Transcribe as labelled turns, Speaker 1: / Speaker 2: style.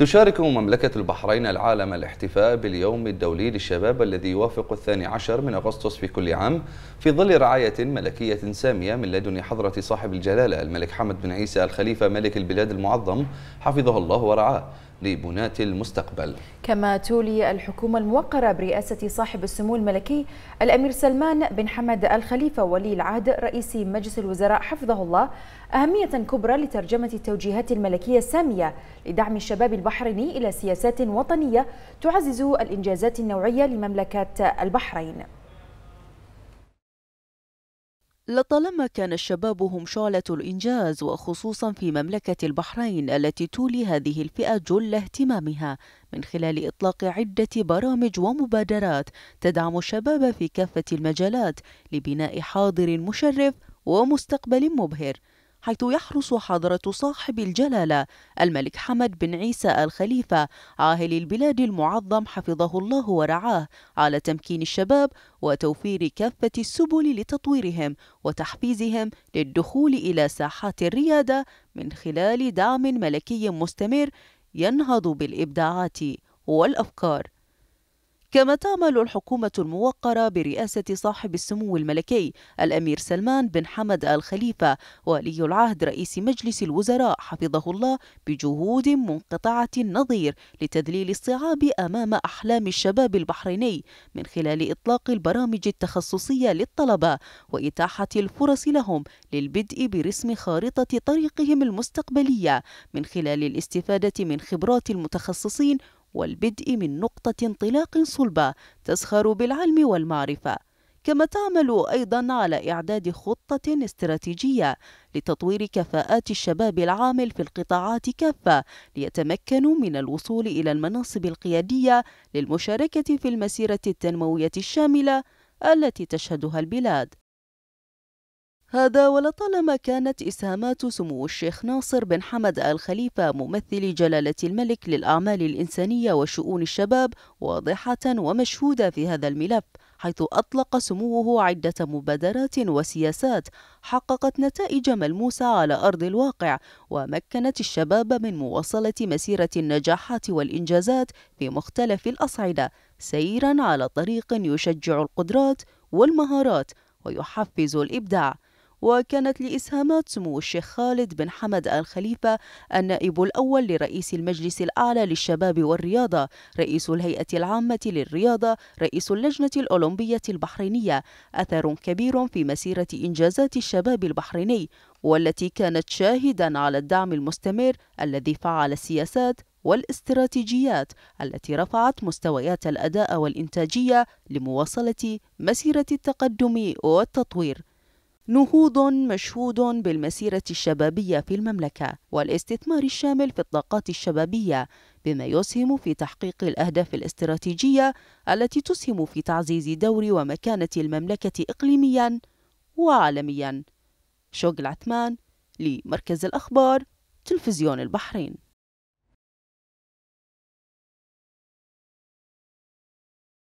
Speaker 1: تشارك مملكة البحرين العالم الاحتفاء باليوم الدولي للشباب الذي يوافق الثاني عشر من أغسطس في كل عام في ظل رعاية ملكية سامية من لدن حضرة صاحب الجلالة الملك حمد بن عيسى الخليفة ملك البلاد المعظم حفظه الله ورعاه لبناة المستقبل
Speaker 2: كما تولي الحكومة الموقرة برئاسة صاحب السمو الملكي الأمير سلمان بن حمد الخليفة ولي العهد رئيس مجلس الوزراء حفظه الله أهمية كبرى لترجمة التوجيهات الملكية السامية لدعم الشباب البحريني إلى سياسات وطنية تعزز الإنجازات النوعية لمملكة البحرين
Speaker 1: لطالما كان الشباب هم شعلة الإنجاز وخصوصا في مملكة البحرين التي تولي هذه الفئة جل اهتمامها من خلال إطلاق عدة برامج ومبادرات تدعم الشباب في كافة المجالات لبناء حاضر مشرف ومستقبل مبهر حيث يحرص حضرة صاحب الجلالة الملك حمد بن عيسى الخليفة عاهل البلاد المعظم حفظه الله ورعاه على تمكين الشباب وتوفير كافة السبل لتطويرهم وتحفيزهم للدخول إلى ساحات الريادة من خلال دعم ملكي مستمر ينهض بالإبداعات والأفكار كما تعمل الحكومة الموقرة برئاسة صاحب السمو الملكي الأمير سلمان بن حمد آل خليفة ولي العهد رئيس مجلس الوزراء حفظه الله بجهود منقطعة النظير لتذليل الصعاب أمام أحلام الشباب البحريني من خلال إطلاق البرامج التخصصية للطلبة وإتاحة الفرص لهم للبدء برسم خارطة طريقهم المستقبلية من خلال الاستفادة من خبرات المتخصصين والبدء من نقطة انطلاق صلبة تزخر بالعلم والمعرفة كما تعمل أيضا على إعداد خطة استراتيجية لتطوير كفاءات الشباب العامل في القطاعات كافة ليتمكنوا من الوصول إلى المناصب القيادية للمشاركة في المسيرة التنموية الشاملة التي تشهدها البلاد هذا ولطالما كانت إسهامات سمو الشيخ ناصر بن حمد آل خليفة ممثل جلالة الملك للأعمال الإنسانية وشؤون الشباب واضحة ومشهودة في هذا الملف حيث أطلق سموه عدة مبادرات وسياسات حققت نتائج ملموسة على أرض الواقع ومكنت الشباب من مواصلة مسيرة النجاحات والإنجازات في مختلف الأصعدة سيرا على طريق يشجع القدرات والمهارات ويحفز الإبداع وكانت لإسهامات سمو الشيخ خالد بن حمد آل خليفة النائب الأول لرئيس المجلس الأعلى للشباب والرياضة رئيس الهيئة العامة للرياضة رئيس اللجنة الأولمبية البحرينية أثر كبير في مسيرة إنجازات الشباب البحريني والتي كانت شاهدا على الدعم المستمر الذي فعل السياسات والاستراتيجيات التي رفعت مستويات الأداء والإنتاجية لمواصلة مسيرة التقدم والتطوير نهوض مشهود بالمسيرة الشبابية في المملكة والاستثمار الشامل في الطاقات الشبابية بما يسهم في تحقيق الأهداف الاستراتيجية التي تسهم في تعزيز دور ومكانة المملكة إقليميا وعالميا شوق العثمان
Speaker 2: لمركز الأخبار تلفزيون البحرين